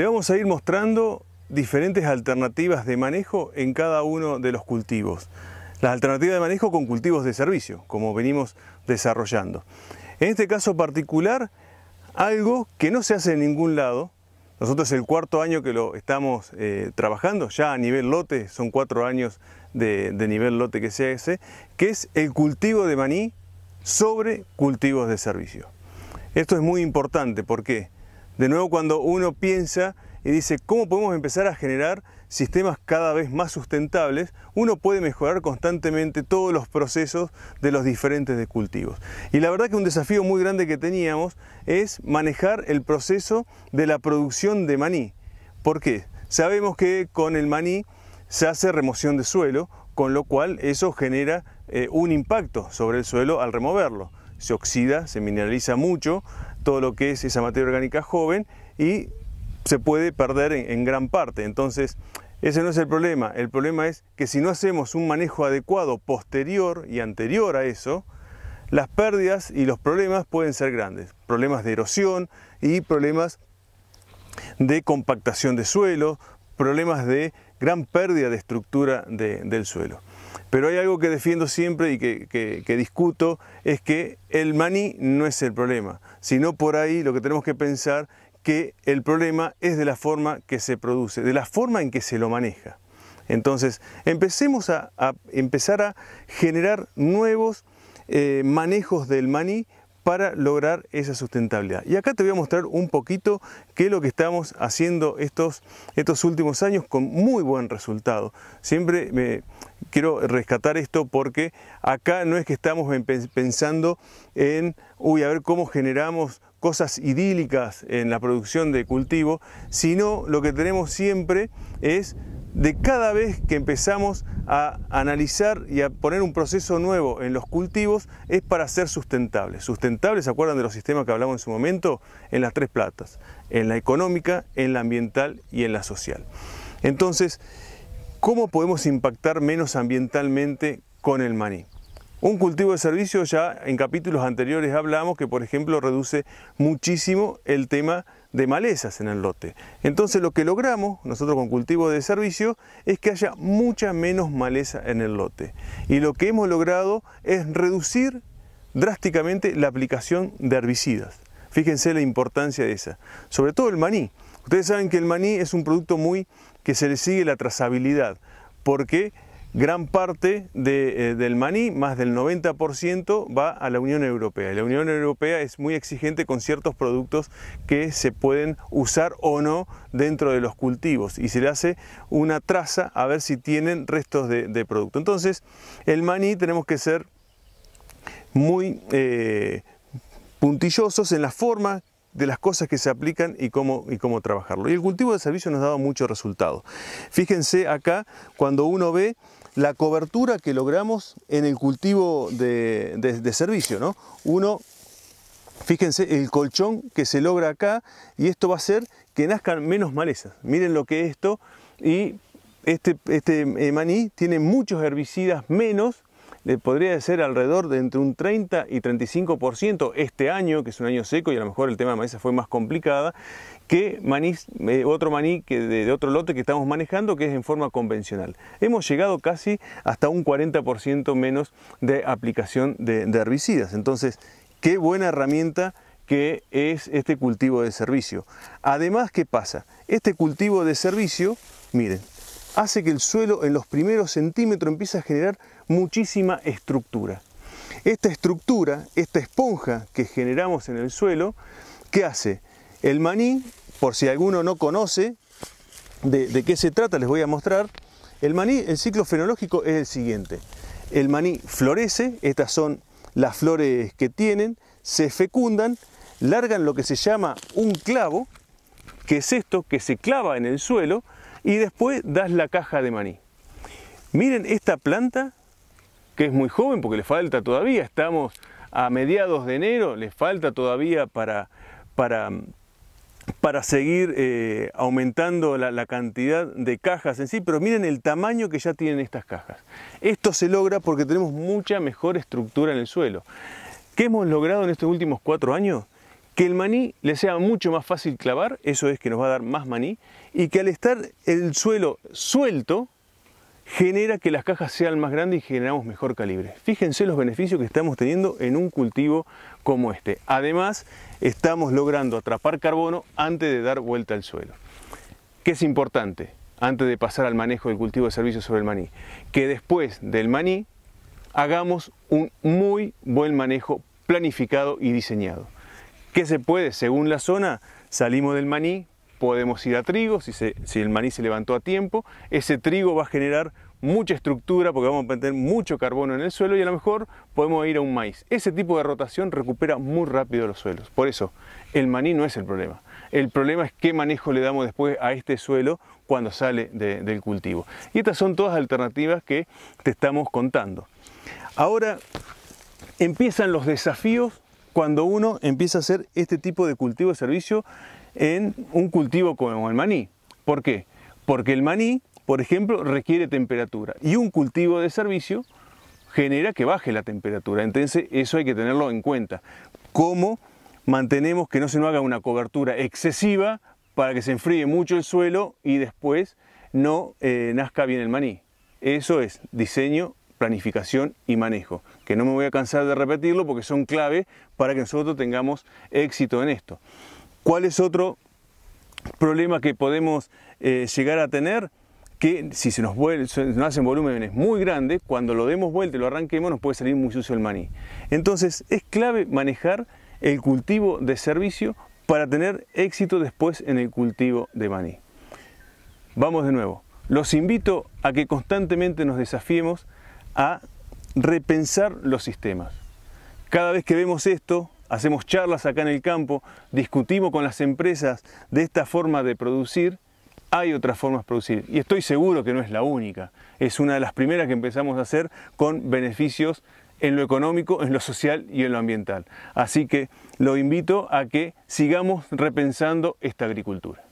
Te vamos a ir mostrando diferentes alternativas de manejo en cada uno de los cultivos. Las alternativas de manejo con cultivos de servicio, como venimos desarrollando. En este caso particular, algo que no se hace en ningún lado, nosotros el cuarto año que lo estamos eh, trabajando, ya a nivel lote, son cuatro años de, nivel lote que se hace, que es el cultivo de maní sobre cultivos de servicio. Esto es muy importante, porque. qué? de nuevo cuando uno piensa y dice cómo podemos empezar a generar sistemas cada vez más sustentables, uno puede mejorar constantemente todos los procesos de los diferentes cultivos. Y la verdad que un desafío muy grande que teníamos es manejar el proceso de la producción de maní. ¿Por qué? Sabemos que con el maní se hace remoción de suelo, con lo cual eso genera eh, un impacto sobre el suelo al removerlo se oxida, se mineraliza mucho todo lo que es esa materia orgánica joven y se puede perder en, gran parte. Entonces, ese no es el problema. El problema es que si no hacemos un manejo adecuado posterior y anterior a eso, las pérdidas y los problemas pueden ser grandes. Problemas de erosión y problemas de compactación de suelo, problemas de gran pérdida de estructura del suelo. Pero hay algo que defiendo siempre y que, discuto, es que el maní no es el problema, sino por ahí lo que tenemos que pensar que el problema es de la forma que se produce, de la forma en que se lo maneja. Entonces, empecemos a, empezar a generar nuevos eh, manejos del maní para lograr esa sustentabilidad. Y acá te voy a mostrar un poquito qué es lo que estamos haciendo estos, estos últimos años con muy buen resultado. Siempre me quiero rescatar esto porque acá no es que estamos pensando en, uy, a ver cómo generamos cosas idílicas en la producción de cultivo, sino lo que tenemos siempre es de cada vez que empezamos a analizar y a poner un proceso nuevo en los cultivos es para ser sustentables. Sustentables, ¿se acuerdan de los sistemas que hablamos en su momento? En las tres platas, en la económica, en la ambiental y en la social. Entonces, ¿cómo podemos impactar menos ambientalmente con el maní? Un cultivo de servicio, ya en capítulos anteriores hablamos que, por ejemplo, reduce muchísimo el tema de malezas en el lote. Entonces lo que logramos nosotros con cultivo de servicio es que haya mucha menos maleza en el lote. Y lo que hemos logrado es reducir drásticamente la aplicación de herbicidas. Fíjense la importancia de esa. Sobre todo el maní. Ustedes saben que el maní es un producto muy que se le sigue la trazabilidad. Porque gran parte eh, del maní, más del 90%, va a la Unión Europea. la Unión Europea es muy exigente con ciertos productos que se pueden usar o no dentro de los cultivos y se le hace una traza a ver si tienen restos de, producto. Entonces, el maní tenemos que ser muy... Eh, puntillosos en la forma de las cosas que se aplican y cómo, y cómo trabajarlo. Y el cultivo de servicio nos ha dado mucho resultado. Fíjense acá cuando uno ve la cobertura que logramos en el cultivo de, servicio. ¿no? Uno, fíjense el colchón que se logra acá y esto va a hacer que nazcan menos malezas. Miren lo que es esto y este, este eh, maní tiene muchos herbicidas menos podría ser alrededor de entre un 30 y 35% este año, que es un año seco y a lo mejor el tema de maíz fue más complicada, que maní, eh, otro maní que de, otro lote que estamos manejando que es en forma convencional. Hemos llegado casi hasta un 40% menos de aplicación de herbicidas. Entonces, qué buena herramienta que es este cultivo de servicio. Además, ¿qué pasa? Este cultivo de servicio, miren, hace que el suelo en los primeros centímetros empiece a generar muchísima estructura. Esta estructura, esta esponja que generamos en el suelo, ¿qué hace? El maní, por si alguno no conoce de, de qué se trata, les voy a mostrar. El maní, el ciclo fenológico es el siguiente. El maní florece, estas son las flores que tienen, se fecundan, largan lo que se llama un clavo, que es esto que se clava en el suelo, y después das la caja de maní. Miren esta planta, que es muy joven porque le falta todavía, estamos a mediados de enero, le falta todavía para, para, para seguir eh, aumentando la, la, cantidad de cajas en sí, pero miren el tamaño que ya tienen estas cajas. Esto se logra porque tenemos mucha mejor estructura en el suelo. ¿Qué hemos logrado en estos últimos cuatro años? que el maní le sea mucho más fácil clavar, eso es que nos va a dar más maní, y que al estar el suelo suelto, genera que las cajas sean más grandes y generamos mejor calibre. Fíjense los beneficios que estamos teniendo en un cultivo como este. Además, estamos logrando atrapar carbono antes de dar vuelta al suelo. ¿Qué es importante? Antes de pasar al manejo del cultivo de servicios sobre el maní, que después del maní hagamos un muy buen manejo planificado y diseñado. ¿Qué se puede? Según la zona, salimos del maní, podemos ir a trigo, si, el maní se levantó a tiempo, ese trigo va a generar mucha estructura porque vamos a meter mucho carbono en el suelo y a lo mejor podemos ir a un maíz. Ese tipo de rotación recupera muy rápido los suelos. Por eso, el maní no es el problema. El problema es qué manejo le damos después a este suelo cuando sale del cultivo. Y estas son todas alternativas que te estamos contando. Ahora empiezan los desafíos cuando uno empieza a hacer este tipo de cultivo de servicio en un cultivo como el maní. ¿Por qué? Porque el maní, por ejemplo, requiere temperatura y un cultivo de servicio genera que baje la temperatura. Entonces eso hay que tenerlo en cuenta. ¿Cómo mantenemos que no se nos haga una cobertura excesiva para que se enfríe mucho el suelo y después no eh, nazca bien el maní? Eso es diseño planificación y manejo, que no me voy a cansar de repetirlo porque son clave para que nosotros tengamos éxito en esto. ¿Cuál es otro problema que podemos eh, llegar a tener? que si se nos, vuelve, se nos, hacen volúmenes muy grandes, cuando lo demos vuelta y lo arranquemos nos puede salir muy sucio el maní. Entonces es clave manejar el cultivo de servicio para tener éxito después en el cultivo de maní. Vamos de nuevo. Los invito a que constantemente nos desafiemos a repensar los sistemas. Cada vez que vemos esto, hacemos charlas acá en el campo, discutimos con las empresas de esta forma de producir, hay otras formas de producir. Y estoy seguro que no es la única. Es una de las primeras que empezamos a hacer con beneficios en lo económico, en lo social y en lo ambiental. Así que lo invito a que sigamos repensando esta agricultura.